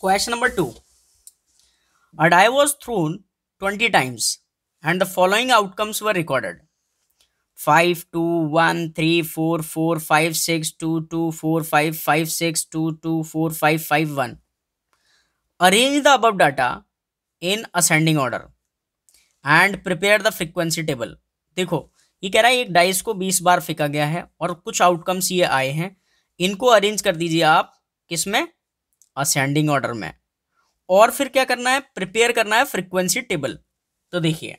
question number two a die was thrown twenty times and the following outcomes were recorded five two one three four four five six two two four five five six two two four five five one arrange the above data in ascending order and prepare the frequency table देखो ये कह रहा है एक dice को बीस बार फेंका गया है और कुछ आउटकम्स ये आए हैं इनको अरेंज कर दीजिए आप किसमें असेंडिंग ऑर्डर में और फिर क्या करना है प्रिपेयर करना है फ्रीक्वेंसी टेबल तो देखिए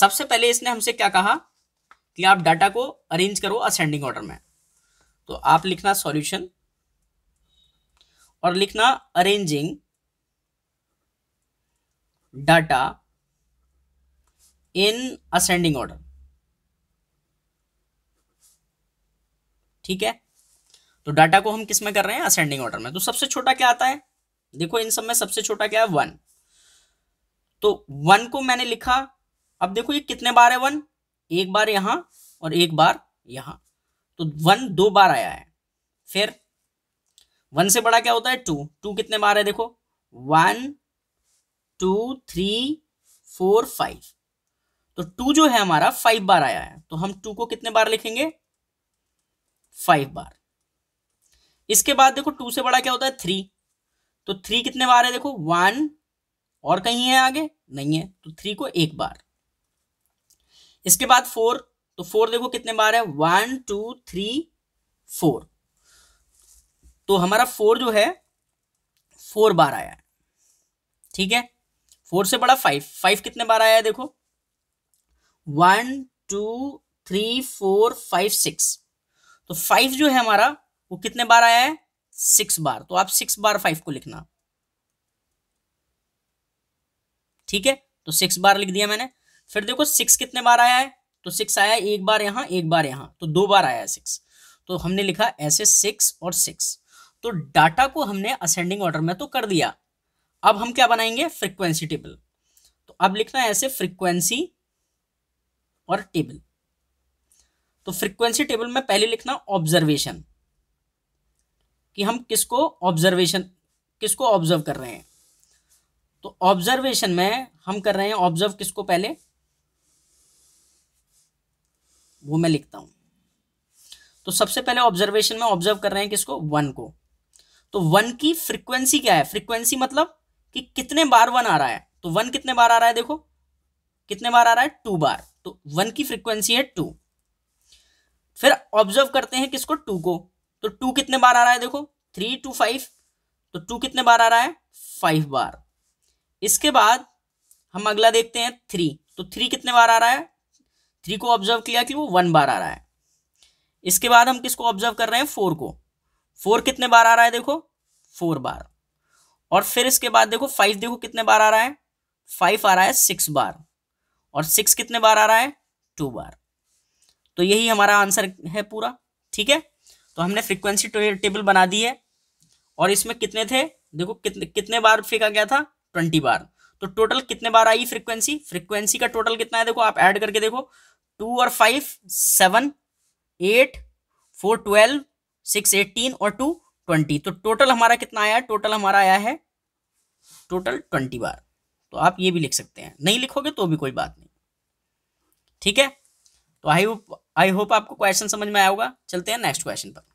सबसे पहले इसने हमसे क्या कहा कि आप डाटा को अरेंज करो असेंडिंग ऑर्डर में तो आप लिखना सॉल्यूशन और लिखना arranging data in ascending order ठीक है तो डाटा को हम किस में कर रहे हैं असेंडिंग ऑर्डर में तो सबसे छोटा क्या आता है देखो इन सब में सबसे छोटा क्या है वन तो वन को मैंने लिखा अब देखो ये कितने बार है वन एक बार यहां और एक बार यहां तो वन दो बार आया है फिर वन से बड़ा क्या होता है टू टू कितने बार है देखो one two three four five तो टू जो है हमारा फाइव बार आया है तो हम टू को कितने बार लिखेंगे फाइव बार इसके बाद देखो टू से बड़ा क्या होता है थ्री तो थ्री कितने बार है देखो वन और कहीं है आगे नहीं है तो थ्री को एक बार इसके बाद फोर तो फोर देखो कितने बार है वन टू थ्री फोर तो हमारा फोर जो है फोर बार आया है ठीक है फोर से बड़ा फाइव फाइव कितने बार आया है देखो one two three four five six तो फाइव जो है हमारा वो कितने बार आया है सिक्स बार तो आप सिक्स बार फाइव को लिखना ठीक है तो सिक्स बार लिख दिया मैंने फिर देखो सिक्स कितने बार आया है तो सिक्स आया है एक बार यहां एक बार यहां तो दो बार आया है सिक्स तो हमने लिखा ऐसे सिक्स और सिक्स तो डाटा को हमने असेंडिंग ऑर्डर में तो कर दिया अब हम क्या बनाएंगे फ्रिक्वेंसी टेबल तो अब लिखना ऐसे फ्रिक्वेंसी और टेबल तो फ्रिक्वेंसी टेबल में पहले लिखना ऑब्जर्वेशन कि हम किसको ऑब्जर्वेशन किसको ऑब्जर्व कर रहे हैं तो ऑब्जर्वेशन में हम कर रहे हैं ऑब्जर्व किसको पहले वो मैं लिखता हूं तो सबसे पहले ऑब्जर्वेशन में ऑब्जर्व कर रहे हैं किसको वन को तो वन की फ्रीक्वेंसी क्या है फ्रीक्वेंसी मतलब कि कितने बार वन आ रहा है तो वन कितने बार आ रहा है देखो कितने बार आ रहा है टू बार तो वन की फ्रीक्वेंसी है टू फिर ऑब्जर्व करते हैं किसको टू को तो टू कितने बार आ रहा है देखो थ्री टू फाइव तो टू कितने बार आ रहा है फाइव बार इसके बाद हम अगला देखते हैं थ्री तो थ्री कितने बार आ रहा है थ्री को ऑब्जर्व किया कि वो वन बार आ रहा है इसके बाद हम किसको ऑब्जर्व कर रहे हैं फोर को फोर कितने बार आ रहा है देखो फोर बार और फिर इसके बाद देखो फाइव देखो कितने बार आ रहा है फाइव आ रहा है सिक्स बार और सिक्स कितने बार आ रहा है टू बार तो यही हमारा आंसर है पूरा ठीक है तो हमने फ्रीक्वेंसी टेबल बना दी है और इसमें कितने थे देखो कितने कितने बार फेंका गया था ट्वेंटी बार तो टोटल कितने बार आई फ्रीक्वेंसी फ्रीक्वेंसी का टोटल कितना है देखो आप ऐड करके देखो टू और five seven eight four twelve six eighteen और टू ट्वेंटी तो टोटल हमारा कितना आया टोटल हमारा आया है टोटल ट्वेंटी बार तो आप ये भी लिख सकते हैं नहीं लिखोगे तो भी कोई बात नहीं ठीक है तो आई होप आई होप आपको क्वेश्चन समझ में आया होगा चलते हैं नेक्स्ट क्वेश्चन पर